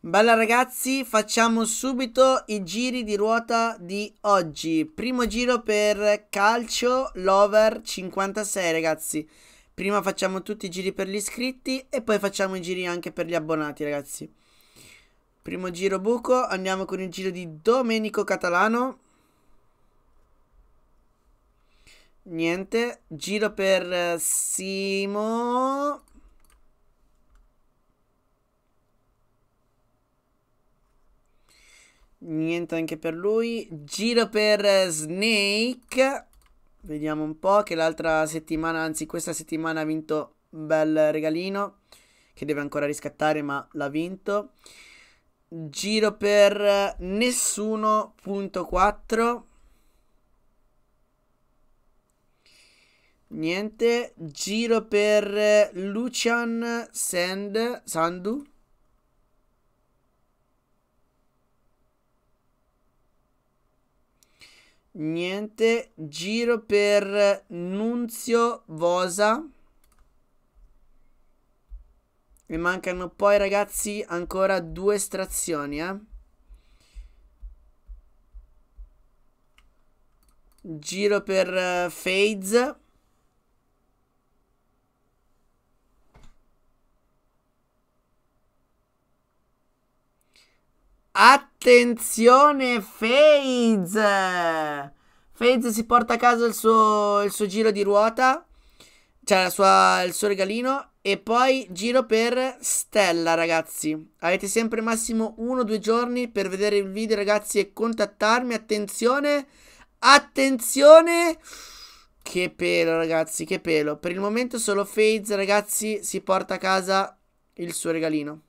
Bella ragazzi, facciamo subito i giri di ruota di oggi. Primo giro per calcio, l'over 56 ragazzi. Prima facciamo tutti i giri per gli iscritti e poi facciamo i giri anche per gli abbonati ragazzi. Primo giro buco, andiamo con il giro di Domenico Catalano. Niente, giro per Simo Niente anche per lui. Giro per eh, Snake. Vediamo un po' che l'altra settimana, anzi questa settimana ha vinto un bel regalino che deve ancora riscattare ma l'ha vinto. Giro per eh, nessuno, 4. Niente. Giro per eh, Lucian Sand, Sandu. Niente. Giro per Nunzio Vosa. E mancano poi, ragazzi, ancora due estrazioni, eh. Giro per uh, Fades. Attenzione FaZe! FaZe si porta a casa il suo, il suo giro di ruota, cioè sua, il suo regalino, e poi giro per Stella, ragazzi. Avete sempre massimo uno o due giorni per vedere il video, ragazzi, e contattarmi. Attenzione! Attenzione! Che pelo, ragazzi, che pelo. Per il momento solo FaZe, ragazzi, si porta a casa il suo regalino.